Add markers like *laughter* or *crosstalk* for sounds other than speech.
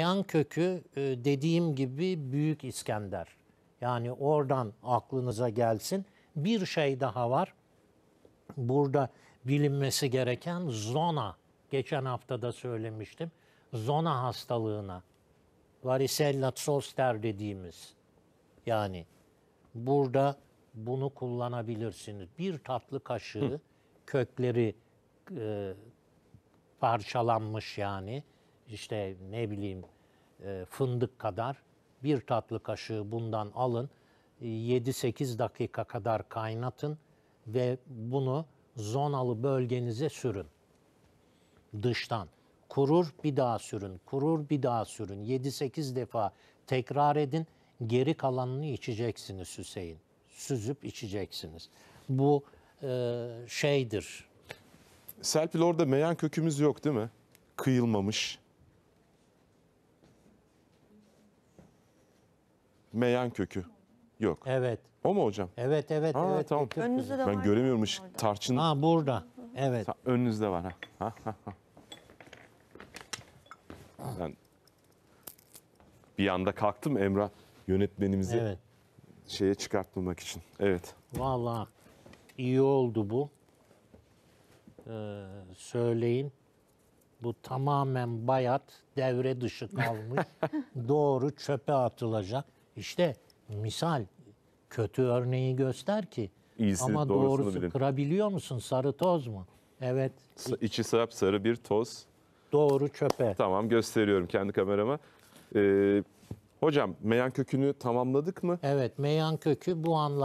Yan kökü e, dediğim gibi Büyük İskender. Yani oradan aklınıza gelsin. Bir şey daha var. Burada bilinmesi gereken zona. Geçen hafta da söylemiştim. Zona hastalığına. Varicella zoster dediğimiz. Yani burada bunu kullanabilirsiniz. Bir tatlı kaşığı Hı. kökleri e, parçalanmış yani işte ne bileyim e, fındık kadar bir tatlı kaşığı bundan alın. 7-8 e, dakika kadar kaynatın ve bunu zonalı bölgenize sürün. Dıştan. Kurur bir daha sürün, kurur bir daha sürün. 7-8 defa tekrar edin. Geri kalanını içeceksiniz Hüseyin. Süzüp içeceksiniz. Bu e, şeydir. Serpil orada meyan kökümüz yok değil mi? Kıyılmamış. meyan kökü yok. Evet. O mu hocam? Evet evet Ha, evet. tamam. Kökü. Önünüzde de Ben var. göremiyorum Tarçın Ha burada. Evet. ta- önünüzde var ha. ha. ha, ha. Ben bir anda kalktım Emrah yönetmenimizi Evet. şeye çıkartmamak için. Evet. Vallahi iyi oldu bu. Ee, söyleyin. Bu tamamen bayat, devre dışı kalmış. *laughs* Doğru çöpe atılacak. İşte misal kötü örneği göster ki İyisi, ama doğrusu bilin. kırabiliyor musun? Sarı toz mu? Evet. İçi sap sarı bir toz. Doğru çöpe. Tamam gösteriyorum kendi kamerama. Ee, hocam meyan kökünü tamamladık mı? Evet meyan kökü bu anlamda.